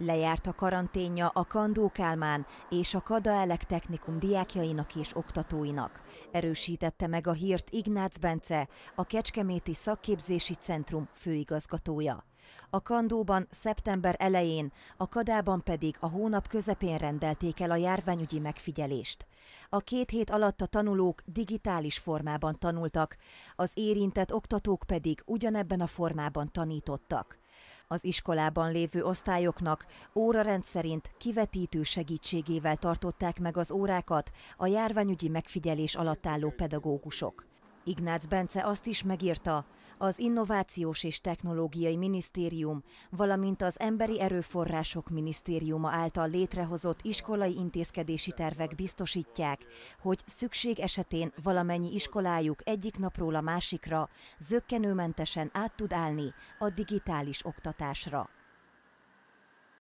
Lejárt a karanténja a Kandó Kálmán és a Kadaelek Technikum diákjainak és oktatóinak. Erősítette meg a hírt Ignác Bence, a Kecskeméti Szakképzési Centrum főigazgatója. A Kandóban szeptember elején, a Kadában pedig a hónap közepén rendelték el a járványügyi megfigyelést. A két hét alatt a tanulók digitális formában tanultak, az érintett oktatók pedig ugyanebben a formában tanítottak. Az iskolában lévő osztályoknak óra rendszerint kivetítő segítségével tartották meg az órákat a járványügyi megfigyelés alatt álló pedagógusok. Ignác Bence azt is megírta, az Innovációs és Technológiai Minisztérium, valamint az Emberi Erőforrások Minisztériuma által létrehozott iskolai intézkedési tervek biztosítják, hogy szükség esetén valamennyi iskolájuk egyik napról a másikra zöggenőmentesen át tud állni a digitális oktatásra.